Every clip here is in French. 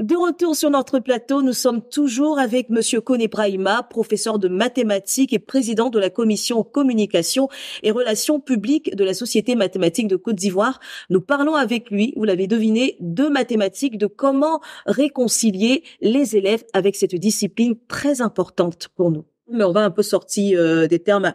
De retour sur notre plateau, nous sommes toujours avec Monsieur Kone Brahima, professeur de mathématiques et président de la commission communication et relations publiques de la Société mathématique de Côte d'Ivoire. Nous parlons avec lui, vous l'avez deviné, de mathématiques, de comment réconcilier les élèves avec cette discipline très importante pour nous. Mais on va un peu sortir euh, des termes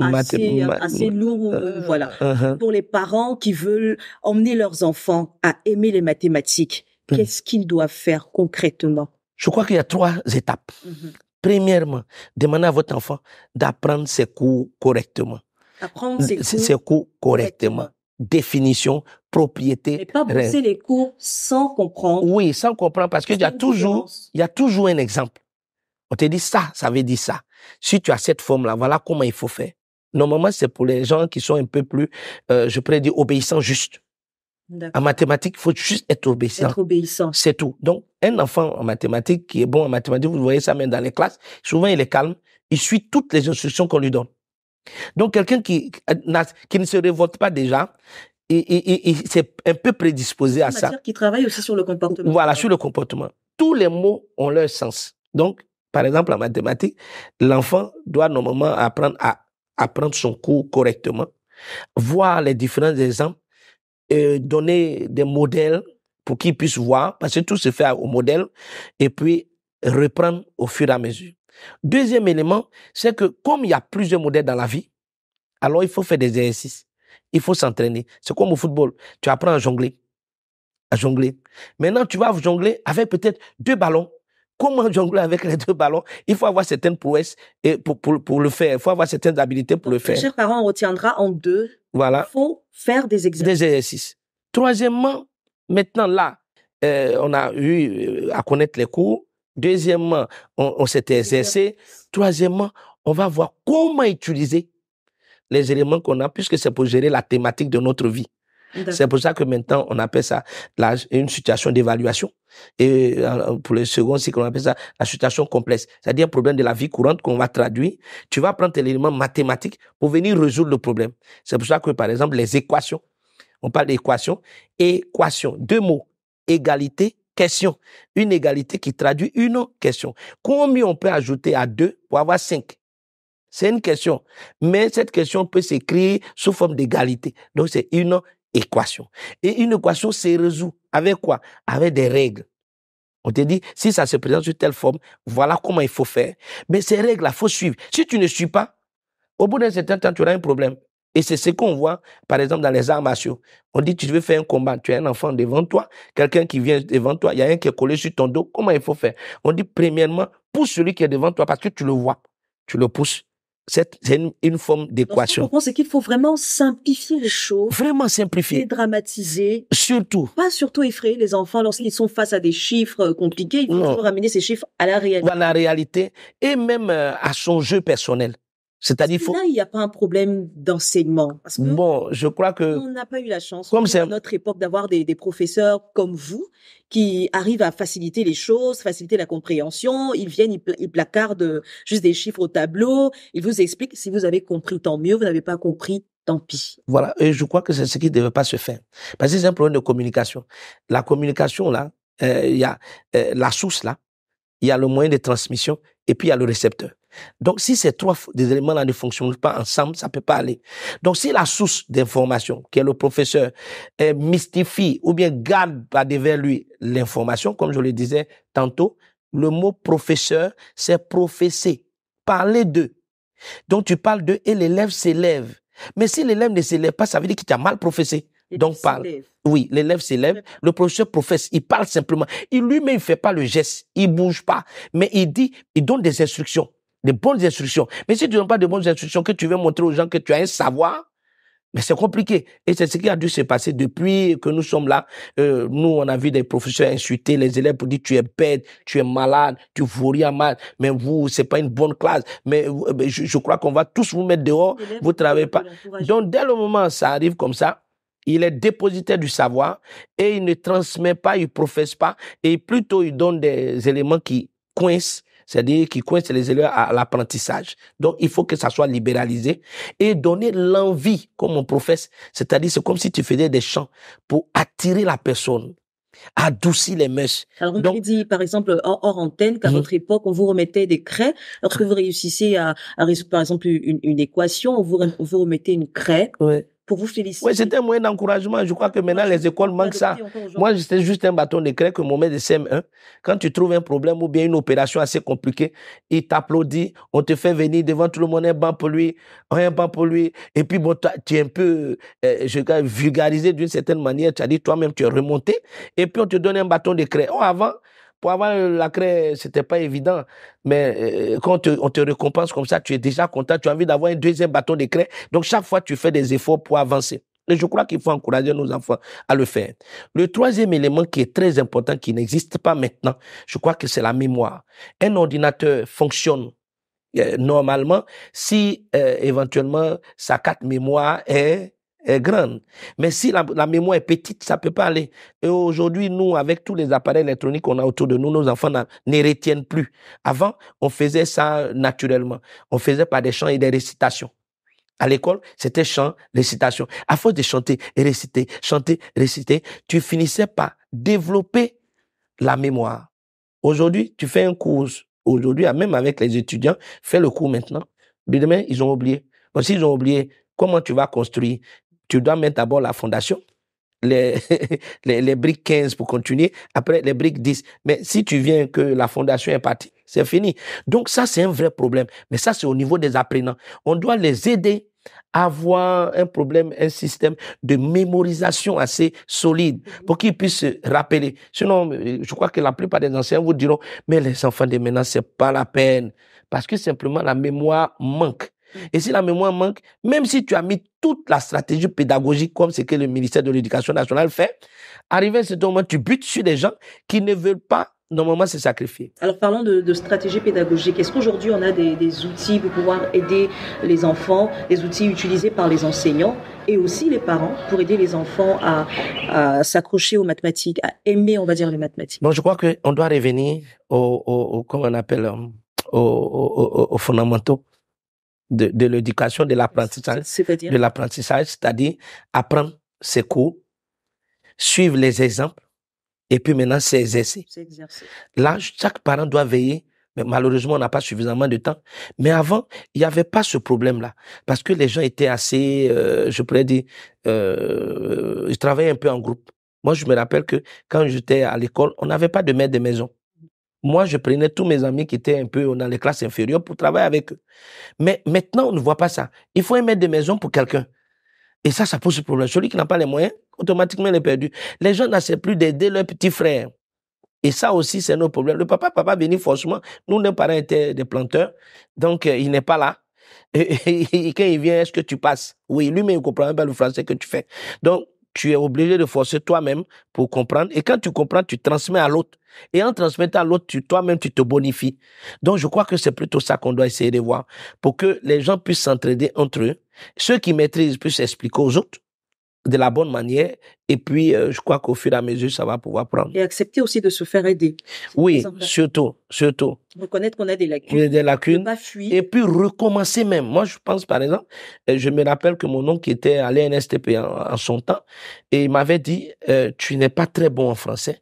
assez, euh, assez euh, voilà, uh-huh. pour les parents qui veulent emmener leurs enfants à aimer les mathématiques Hmm. qu'est-ce qu'ils doivent faire concrètement Je crois qu'il y a trois étapes. Mm-hmm. Premièrement, demandez à votre enfant d'apprendre ses cours correctement. Apprendre ses cours, correctement. Définition, propriété. Et pas bosser les cours sans comprendre. Oui, sans comprendre, parce qu'il y a toujours, il y a toujours un exemple. On te dit ça, ça veut dire ça. Si tu as cette forme-là, voilà comment il faut faire. Normalement, c'est pour les gens qui sont un peu plus, euh, je pourrais dire, obéissants juste. En mathématiques, il faut juste être obéissant. Être obéissant. C'est tout. Donc, un enfant en mathématiques qui est bon en mathématiques, vous voyez ça même dans les classes, souvent il est calme, il suit toutes les instructions qu'on lui donne. Donc, quelqu'un qui, qui ne se révolte pas déjà, et, et, et c'est un peu prédisposé à ça. Qui travaille aussi sur le comportement. Voilà, sur le comportement. Tous les mots ont leur sens. Donc, par exemple, en mathématiques, l'enfant doit normalement apprendre à apprendre son cours correctement, voir les différents exemples, donner des modèles pour qu'ils puissent voir, parce que tout se fait au modèle, et puis reprendre au fur et à mesure. Deuxième élément, c'est que comme il y a plusieurs modèles dans la vie, alors il faut faire des exercices, il faut s'entraîner. C'est comme au football, tu apprends à jongler, à jongler. Maintenant, tu vas jongler avec peut-être deux ballons comment jongler avec les deux ballons. Il faut avoir certaines prouesses et pour, le faire. Il faut avoir certaines habilités pour le faire. chers parents, on retiendra en deux. Voilà. Il faut faire des exercices. Troisièmement, maintenant là, euh, on a eu euh, à connaître les cours. Deuxièmement, on, on s'est exercé. Troisièmement, on va voir comment utiliser les éléments qu'on a, puisque c'est pour gérer la thématique de notre vie. C'est pour ça que maintenant, on appelle ça une situation d'évaluation. Et euh, pour le second cycle, on appelle ça la situation complexe. C'est-à-dire un problème de la vie courante qu'on va traduire. Tu vas prendre l'élément mathématique pour venir résoudre le problème. C'est pour ça que, par exemple, les équations, on parle d'équation, équation, deux mots, égalité, question. Une égalité qui traduit une question. Combien on peut ajouter à deux pour avoir cinq? C'est une question. Mais cette question peut s'écrire sous forme d'égalité. Donc, c'est une équation. Et une équation c'est résout avec quoi Avec des règles. On te dit, si ça se présente sous telle forme, voilà comment il faut faire. Mais ces règles-là, il faut suivre. Si tu ne suis pas, au bout d'un certain temps, tu auras un problème. Et c'est ce qu'on voit, par exemple, dans les arts martiaux. On dit, tu veux faire un combat, tu as un enfant devant toi, quelqu'un qui vient devant toi, il y a un qui est collé sur ton dos, comment il faut faire On dit, premièrement, pousse celui qui est devant toi parce que tu le vois. Tu le pousses c'est une, forme d'équation. Ce c'est qu'il faut vraiment simplifier les choses. Vraiment simplifier. Dramatiser. Surtout. Pas surtout effrayer les enfants lorsqu'ils sont face à des chiffres euh, compliqués. Il faut ramener ces chiffres à la réalité. À la réalité et même euh, à son jeu personnel. C'est-à-dire là, il n'y a pas un problème d'enseignement. Bon, je crois que on n'a pas eu la chance, comme notre époque, d'avoir des, professeurs comme vous qui arrivent à faciliter les choses, faciliter la compréhension. Ils viennent, ils, placardent euh, juste des chiffres au tableau. Ils vous expliquent. Si vous avez compris, tant mieux. Vous n'avez pas compris, tant pis. Voilà. Et je crois que c'est ce qui ne devait pas se faire parce que c'est un problème de communication. La communication là, euh, il y a euh, la source là, il y a le moyen de transmission et puis il y a le récepteur. Donc, si ces trois éléments-là ne fonctionnent pas ensemble, ça peut pas aller. Donc, si la source d'information, qui est le professeur, mystifie ou bien garde à dévaluer lui l'information, comme je le disais tantôt, le mot professeur, c'est professer, parler d'eux. Donc, tu parles d'eux et l'élève s'élève. Mais si l'élève ne s'élève pas, ça veut dire qu'il t'a mal professé. Donc, parle. Oui, l'élève s'élève. Le professeur professe. Il parle simplement. Il lui-même fait pas le geste. Il bouge pas. Mais il dit, il donne des instructions. Des bonnes instructions. Mais si tu n'as pas de bonnes instructions, que tu veux montrer aux gens que tu as un savoir, mais c'est compliqué. Et c'est ce qui a dû se passer depuis que nous sommes là. Euh, nous, on a vu des professeurs insulter les élèves pour dire tu es bête, tu es malade, tu vous rien mal. Mais vous, c'est pas une bonne classe. Mais euh, je, crois qu'on va tous vous mettre dehors. Vous travaillez pas. Donc, dès le moment où ça arrive comme ça, il est dépositaire du savoir et il ne transmet pas, il professe pas et plutôt il donne des éléments qui coincent c'est-à-dire qui coince les élèves à l'apprentissage. Donc, il faut que ça soit libéralisé et donner l'envie, comme on professe. C'est-à-dire, c'est comme si tu faisais des chants pour attirer la personne, adoucir les mèches. Alors, on Donc, dit, par exemple, hors, antenne, qu'à mhm. votre époque, on vous remettait des craies. Lorsque vous réussissez à, résoudre, par exemple, une, équation, on vous, remettait une craie pour vous féliciter. Oui, c'était un moyen d'encouragement. Je crois que maintenant, les écoles manquent ça. Moi, j'étais juste un bâton de craie que mon maître de CM1, quand tu trouves un problème ou bien une opération assez compliquée, il t'applaudit, on te fait venir devant tout le monde, un banc pour lui, un banc pour lui. Et puis, bon, tu es un peu euh, je, vulgarisé d'une certaine manière. Tu as dit toi-même, tu es remonté. Et puis, on te donne un bâton de craie. Oh, avant, pour avoir la craie, c'était pas évident. Mais euh, quand on te récompense comme ça, tu es déjà content. Tu as envie d'avoir un deuxième bâton de craie. Donc chaque fois, tu fais des efforts pour avancer. Et je crois qu'il faut encourager nos enfants à le faire. Le troisième élément qui est très important, qui n'existe pas maintenant, je crois que c'est la mémoire. Un ordinateur fonctionne euh, normalement si euh, éventuellement sa carte mémoire est est grande. Mais si la, mémoire est petite, ça ne peut pas aller. Et aujourd'hui, nous, avec tous les appareils électroniques qu'on a autour de nous, nos enfants ne retiennent plus. Avant, on faisait ça naturellement. On faisait par des chants et des récitations. À l'école, c'était chant, récitation. À force de chanter et réciter, chanter, réciter, tu finissais par développer la mémoire. Aujourd'hui, tu fais un cours. Aujourd'hui, ah, même avec les étudiants, fais le cours maintenant. demain, ils ont oublié. Donc, s'ils ont oublié, comment tu vas construire tu dois mettre d'abord la fondation, les, les, briques 15 pour continuer, après les briques 10. Mais si tu viens que la fondation est partie, c'est fini. Donc ça, c'est un vrai problème. Mais ça, c'est au niveau des apprenants. On doit les aider à avoir un problème, un système de mémorisation assez solide mhm. pour qu'ils puissent se rappeler. Sinon, je crois que la plupart des anciens vous diront, mais les enfants de maintenant, c'est pas la peine. Parce que simplement, la mémoire manque. Et si la mémoire manque, même si tu as mis toute la stratégie pédagogique comme c'est que le ministère de l'Éducation nationale fait, arrivé à ce moment, tu butes sur des gens qui ne veulent pas normalement se sacrifier. Alors parlons de, stratégie pédagogique. Est-ce qu'aujourd'hui on a des, outils pour pouvoir aider les enfants, des outils utilisés par les enseignants et aussi les parents pour aider les enfants à, s'accrocher aux mathématiques, à aimer, on va dire, les mathématiques Bon, je crois qu'on doit revenir au, comment on appelle, aux fondamentaux de, l'éducation, de l'apprentissage. De l'apprentissage, c'est-à-dire apprendre ses cours, suivre les exemples, et puis maintenant s'exercer. Là, chaque parent doit veiller, mais malheureusement, on n'a pas suffisamment de temps. Mais avant, il n'y avait pas ce problème-là, parce que les gens étaient assez, euh, je pourrais dire, euh, ils travaillaient un peu en groupe. Moi, je me rappelle que quand j'étais à l'école, on n'avait pas de maître de maison. Moi, je prenais tous mes amis qui étaient un peu dans les classes inférieures pour travailler avec eux. Mais maintenant, on ne voit pas ça. Il faut émettre des maisons pour quelqu'un. Et ça, ça pose problème. Celui qui n'a pas les moyens, automatiquement, il est perdu. Les gens n'acceptent plus d'aider leurs petits frères. Et ça aussi, c'est nos problèmes. Le papa, papa venait forcément. Nous, nos parents étaient des planteurs. Donc, euh, il n'est pas là. Et, quand il vient, est-ce que tu passes Oui, lui mais il comprend pas le français que tu fais. Donc, tu es obligé de forcer toi-même pour comprendre. Et quand tu comprends, tu transmets à l'autre. Et en transmettant à l'autre, toi-même, tu te bonifies. Donc, je crois que c'est plutôt ça qu'on doit essayer de voir pour que les gens puissent s'entraider entre eux. Ceux qui maîtrisent puissent expliquer aux autres de la bonne manière. Et puis, euh, je crois qu'au fur et à mesure, ça va pouvoir prendre. Et accepter aussi de se faire aider. Oui, surtout, surtout. Reconnaître qu'on a des lacunes. des lacunes. Et puis, recommencer même. Moi, je pense, par exemple, euh, je me rappelle que mon oncle était allé à l'NSTP en, son temps, et il m'avait dit, euh, tu n'es pas très bon en français.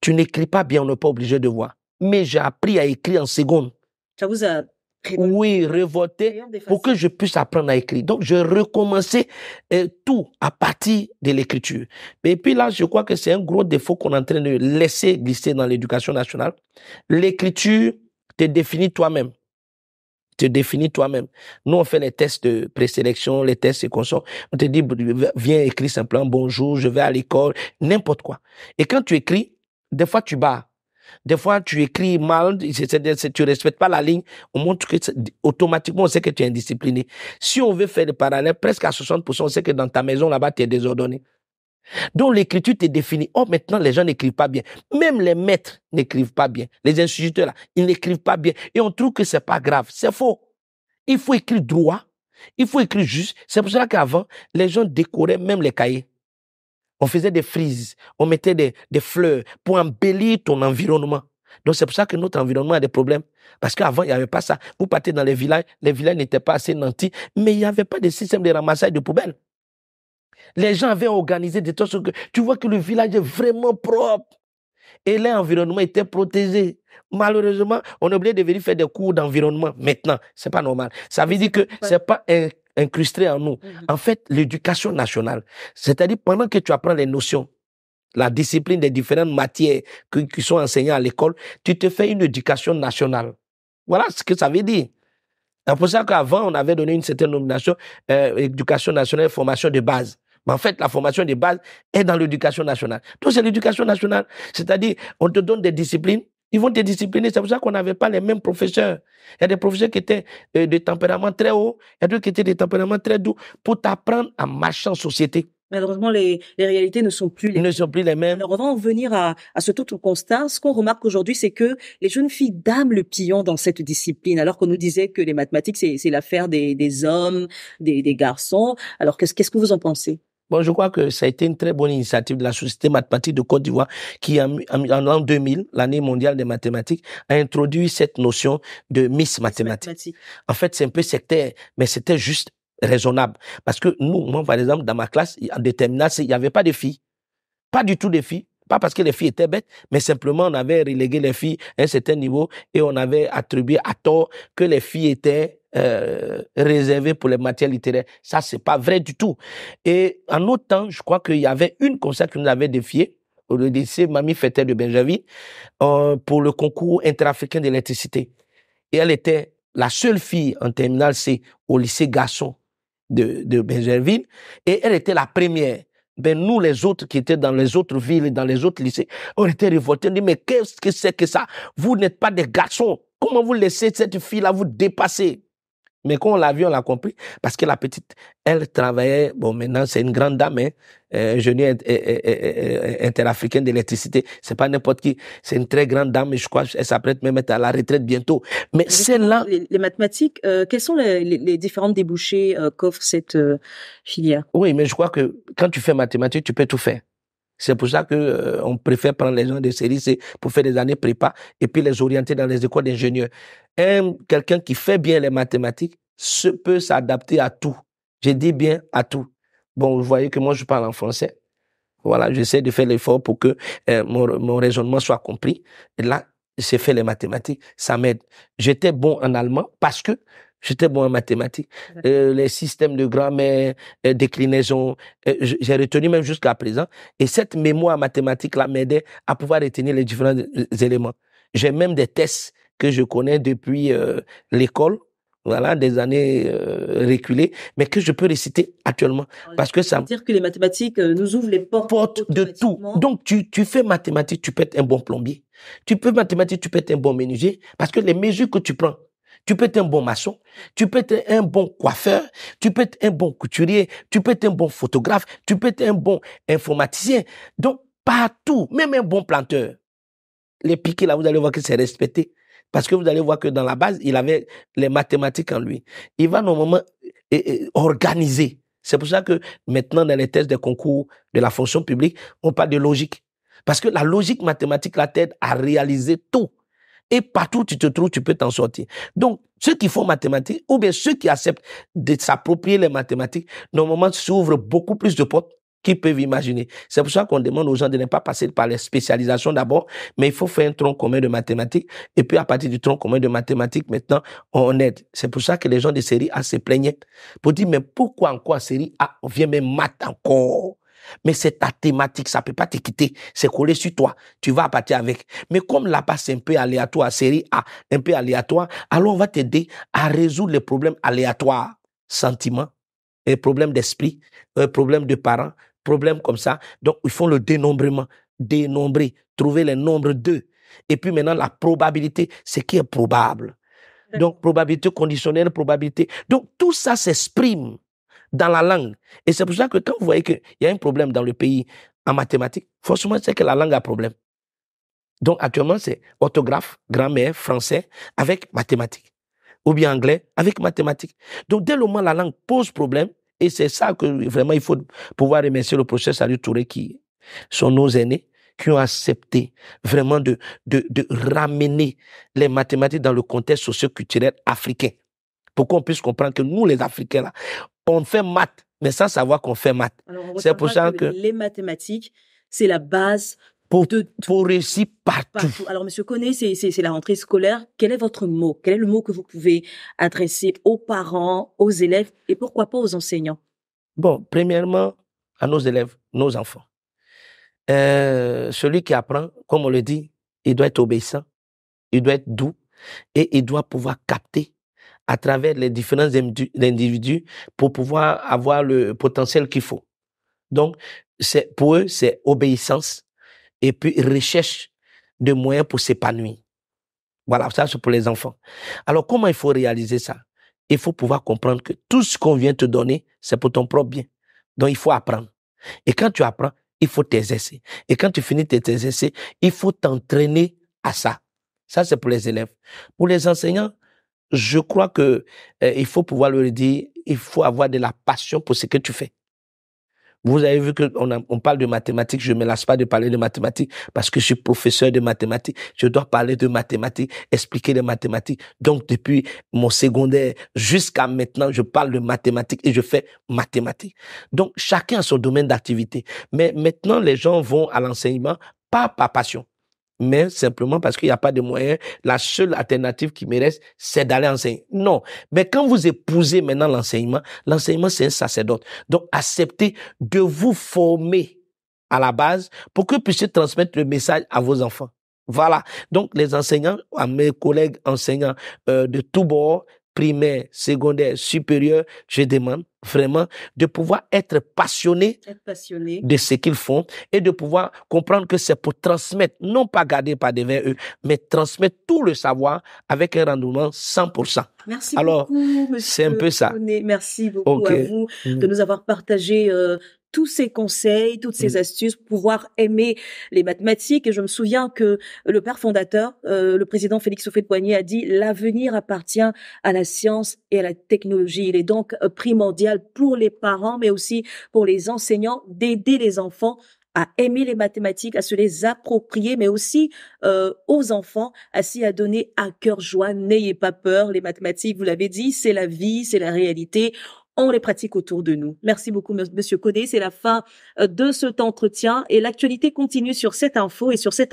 Tu n'écris pas bien, on n'est pas obligé de voir. Mais j'ai appris à écrire en seconde. Ça vous a oui, révolter pour que je puisse apprendre à écrire. Donc, je recommençais euh, tout à partir de l'écriture. Et puis là, je crois que c'est un gros défaut qu'on est en train de laisser glisser dans l'éducation nationale. L'écriture te définit toi-même. Te définit toi-même. Nous, on fait les tests de présélection, les tests et qu'on On te dit, viens écrire simplement bonjour, je vais à l'école, n'importe quoi. Et quand tu écris, des fois, tu barres. Des fois, tu écris mal, tu respectes pas la ligne. On montre que automatiquement, on sait que tu es indiscipliné. Si on veut faire le parallèle, presque à 60%, on sait que dans ta maison, là-bas, tu es désordonné. Donc l'écriture t'est définie. Oh, maintenant, les gens n'écrivent pas bien. Même les maîtres n'écrivent pas bien. Les instituteurs, là, ils n'écrivent pas bien. Et on trouve que c'est pas grave. C'est faux. Il faut écrire droit. Il faut écrire juste. C'est pour cela qu'avant, les gens décoraient même les cahiers. On faisait des frises, on mettait des, fleurs pour embellir ton environnement. Donc c'est pour ça que notre environnement a des problèmes. Parce qu'avant, il n'y avait pas ça. Vous partez dans les villages, les villages n'étaient pas assez nantis, mais il n'y avait pas de système de ramassage de poubelles. Les gens avaient organisé des choses que tu vois que le village est vraiment propre. Et l'environnement était protégé. Malheureusement, on est obligé de venir faire des cours d'environnement maintenant. C'est pas normal. Ça veut dire que c'est pas un incrusté en nous. Mhm. En fait, l'éducation nationale, c'est-à-dire pendant que tu apprends les notions, la discipline des différentes matières qui sont enseignées à l'école, tu te fais une éducation nationale. Voilà ce que ça veut dire. C'est pour ça qu'avant, on avait donné une certaine nomination, euh, éducation nationale, formation de base. Mais en fait, la formation de base est dans l'éducation nationale. Donc, c'est l'éducation nationale. C'est-à-dire, on te donne des disciplines ils vont te discipliner. C'est pour ça qu'on n'avait pas les mêmes professeurs. Il y a des professeurs qui étaient euh, de tempérament très haut, il y a d'autres qui étaient de tempérament très doux pour t'apprendre à marcher en société. Malheureusement, les, réalités ne sont plus les ne sont plus les mêmes. Alors, on va en venir à, ce tout constat. Ce qu'on remarque aujourd'hui, c'est que les jeunes filles d'âme le pillon dans cette discipline, alors qu'on nous disait que les mathématiques, c'est l'affaire des, des, hommes, des, garçons. Alors, qu'est-ce que vous en pensez Bon, je crois que ça a été une très bonne initiative de la Société mathématique de Côte d'Ivoire qui, en, l'an 2000, l'année mondiale des mathématiques, a introduit cette notion de Miss mathématiques. En fait, c'est un peu sectaire, mais c'était juste raisonnable. Parce que nous, moi, par exemple, dans ma classe, en déterminant, il n'y avait pas de filles. Pas du tout de filles. Pas parce que les filles étaient bêtes, mais simplement on avait relégué les filles à un certain niveau et on avait attribué à tort que les filles étaient euh, réservées pour les matières littéraires. Ça, c'est pas vrai du tout. Et en autre temps, je crois qu'il y avait une concert nous avait défié au lycée Mamie Fetter de Benjamin, euh, pour le concours interafricain d'électricité. Et elle était la seule fille en terminale C au lycée Garçon de, de et elle était la première ben nous les autres qui étaient dans les autres villes et dans les autres lycées, on était révoltés, on dit mais qu'est-ce que c'est que ça Vous n'êtes pas des garçons, comment vous laissez cette fille-là vous dépasser mais quand on l'a vu, on l'a compris. Parce que la petite, elle travaillait, bon, maintenant, c'est une grande dame, hein, ingénieure euh, euh, euh, interafricaine d'électricité. C'est pas n'importe qui. C'est une très grande dame, et je crois, elle s'apprête même à la retraite bientôt. Mais celle-là. Les, mathématiques, quels sont les, les différents débouchés qu'offre cette filière? Oui, mais je crois que quand tu fais mathématiques, tu peux tout faire. C'est pour ça que on préfère prendre les gens de série, c'est pour faire des années prépa et puis les orienter dans les écoles d'ingénieurs un, quelqu'un qui fait bien les mathématiques se peut s'adapter à tout. J'ai dit bien à tout. Bon, vous voyez que moi, je parle en français. Voilà, j'essaie de faire l'effort pour que euh, mon, mon, raisonnement soit compris. Et là, j'ai fait les mathématiques, ça m'aide. J'étais bon en allemand parce que j'étais bon en mathématiques. Euh, les systèmes de grammaire, euh, déclinaison, euh, j'ai retenu même jusqu'à présent. Et cette mémoire mathématique-là m'aidait à pouvoir retenir les différents euh, éléments. J'ai même des tests que je connais depuis euh, l'école, voilà, des années euh, reculées, mais que je peux réciter actuellement. parce que ça. Dire que les mathématiques euh, nous ouvrent les portes. de tout. Donc, tu, tu fais mathématiques, tu peux être un bon plombier. Tu peux mathématiques, tu peux être un bon menuisier, parce que les mesures que tu prends, tu peux être un bon maçon, tu peux être un bon coiffeur, tu peux être un bon couturier, tu peux être un bon photographe, tu peux être un bon informaticien. Donc, partout, même un bon planteur. Les piquets, là, vous allez voir que c'est respecté. Parce que vous allez voir que dans la base, il avait les mathématiques en lui. Il va normalement organiser. C'est pour ça que maintenant, dans les tests des concours de la fonction publique, on parle de logique. Parce que la logique mathématique, la tête a réalisé tout. Et partout où tu te trouves, tu peux t'en sortir. Donc, ceux qui font mathématiques, ou bien ceux qui acceptent de s'approprier les mathématiques, normalement s'ouvrent beaucoup plus de portes qui peuvent imaginer. C'est pour ça qu'on demande aux gens de ne pas passer par les spécialisations d'abord, mais il faut faire un tronc commun de mathématiques. Et puis à partir du tronc commun de mathématiques, maintenant, on aide. C'est pour ça que les gens de série A se plaignaient pour dire, mais pourquoi encore série A, on vient même maths encore mais c'est ta thématique, ça peut pas te quitter. C'est collé sur toi. Tu vas partir avec. Mais comme la passe est un peu aléatoire, série A, un peu aléatoire, alors on va t'aider à résoudre les problèmes aléatoires. Sentiments, un problème d'esprit, un problème de parents, problèmes comme ça. Donc, ils font le dénombrement. Dénombrer, trouver les nombres d'eux. Et puis maintenant, la probabilité, c'est qui est probable. Donc, probabilité conditionnelle, probabilité. Donc, tout ça s'exprime dans la langue. Et c'est pour ça que quand vous voyez qu'il y a un problème dans le pays en mathématiques, forcément, c'est que la langue a problème. Donc, actuellement, c'est orthographe, grammaire, français avec mathématiques. Ou bien anglais avec mathématiques. Donc, dès le moment où la langue pose problème, et c'est ça que vraiment il faut pouvoir remercier le professeur Salut Touré qui sont nos aînés qui ont accepté vraiment de, de, ramener les mathématiques dans le contexte socioculturel africain. Pour qu'on puisse comprendre que nous, les Africains, là, on fait maths, mais sans savoir qu'on fait maths. C'est pour que les mathématiques, c'est la base pour, réussir partout. Alors, Monsieur Koné, c'est la rentrée scolaire. Quel est votre mot Quel est le mot que vous pouvez adresser aux parents, aux élèves et pourquoi pas aux enseignants Bon, premièrement, à nos élèves, nos enfants. Euh, celui qui apprend, comme on le dit, il doit être obéissant, il doit être doux et il doit pouvoir capter à travers les différents individus pour pouvoir avoir le potentiel qu'il faut. Donc, pour eux, c'est obéissance, et puis ils recherchent des moyens pour s'épanouir. Voilà, ça c'est pour les enfants. Alors comment il faut réaliser ça Il faut pouvoir comprendre que tout ce qu'on vient te donner, c'est pour ton propre bien. Donc il faut apprendre. Et quand tu apprends, il faut t'exercer. Et quand tu finis tes t'exercer, il faut t'entraîner à ça. Ça c'est pour les élèves. Pour les enseignants, je crois que euh, il faut pouvoir leur dire, il faut avoir de la passion pour ce que tu fais. Vous avez vu qu'on on parle de mathématiques, je ne me lasse pas de parler de mathématiques parce que je suis professeur de mathématiques. Je dois parler de mathématiques, expliquer les mathématiques. Donc depuis mon secondaire jusqu'à maintenant, je parle de mathématiques et je fais mathématiques. Donc chacun a son domaine d'activité. Mais maintenant, les gens vont à l'enseignement pas par passion mais simplement parce qu'il n'y a pas de moyens, la seule alternative qui me reste, c'est d'aller enseigner. Non. Mais quand vous épousez maintenant l'enseignement, l'enseignement, c'est un sacerdoce. Donc, acceptez de vous former à la base pour que vous puissiez transmettre le message à vos enfants. Voilà. Donc, les enseignants, à mes collègues enseignants euh, de tous bords, primaire, secondaire, supérieur, je demande vraiment de pouvoir être passionné, de ce qu'ils font et de pouvoir comprendre que c'est pour transmettre, non pas garder par devant eux, mais transmettre tout le savoir avec un rendement 100%. Merci Alors, C'est un peu ça. Merci beaucoup à vous de mm. nous avoir partagé euh, tous ces conseils, toutes ces mm. astuces pour pouvoir aimer les mathématiques. Et je me souviens que le père fondateur, euh, le président Félix houphouët poignet a dit l'avenir appartient à la science et à la technologie. Il est donc euh, primordial pour les parents, mais aussi pour les enseignants, d'aider les enfants à aimer les mathématiques, à se les approprier, mais aussi euh, aux enfants, à s'y adonner à cœur joie. N'ayez pas peur, les mathématiques, vous l'avez dit, c'est la vie, c'est la réalité on les pratique autour de nous. Merci beaucoup, Monsieur Codet. C'est la fin euh, de cet entretien et l'actualité continue sur cette info et sur cette